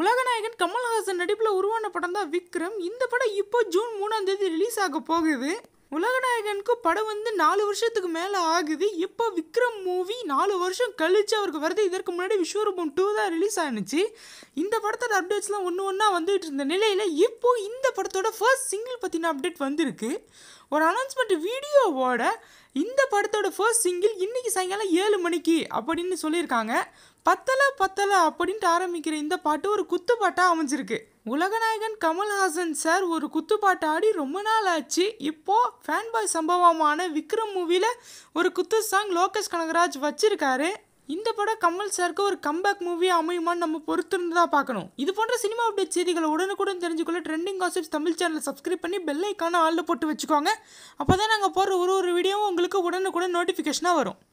உலகநாயகன் கமல்ஹாசன் நடிப்பில் உருவான படம் தான் விக்ரம் இந்த படம் இப்போ ஜூன் மூணாம் தேதி ரிலீஸ் ஆக போகுது உலகநாயகனுக்கு படம் வந்து நாலு வருஷத்துக்கு மேலே ஆகுது இப்போ விக்ரம் மூவி நாலு வருஷம் கழித்து அவருக்கு வருது இதற்கு முன்னாடி விஸ்வரூபம் டூ தான் ரிலீஸ் ஆனிச்சு இந்த படத்தோட அப்டேட்ஸ்லாம் ஒன்று ஒன்றா வந்துகிட்டு இருந்த நிலையில் இப்போது இந்த படத்தோட ஃபர்ஸ்ட் சிங்கிள் பற்றின அப்டேட் வந்திருக்கு ஒரு அனௌன்ஸ்மெண்ட் வீடியோவோட இந்த படத்தோட ஃபர்ஸ்ட் சிங்கிள் இன்றைக்கி சாயங்காலம் ஏழு மணிக்கு அப்படின்னு சொல்லியிருக்காங்க பத்தலை பத்தலை அப்படின்ட்டு ஆரம்பிக்கிற இந்த பாட்டு ஒரு குத்துப்பாட்டாக அமைஞ்சிருக்கு உலகநாயகன் கமல்ஹாசன் சார் ஒரு குத்துப்பாட்டு ஆடி ரொம்ப நாள் ஆச்சு இப்போது ஃபேன் பாய் சம்பவமான விக்ரம் மூவியில் ஒரு குத்து சாங் லோகேஷ் கனகராஜ் வச்சிருக்காரு இந்த படம் கமல் சாருக்கு ஒரு கம்பேக் மூவி அமையுமான்னு நம்ம பொறுத்திருந்து தான் பார்க்கணும் இது போன்ற சினிமா அப்டேட் செய்திகளை உடனுக்குடன் தெரிஞ்சுக்கொள்ள trending gossips Tamil channel subscribe பண்ணி பெல்லைக்கான ஆளில் போட்டு வச்சுக்கோங்க அப்போ தான் நாங்கள் போடுற ஒரு ஒரு வீடியோவும் உங்களுக்கு உடனுக்குடன் நோட்டிஃபிகேஷனாக வரும்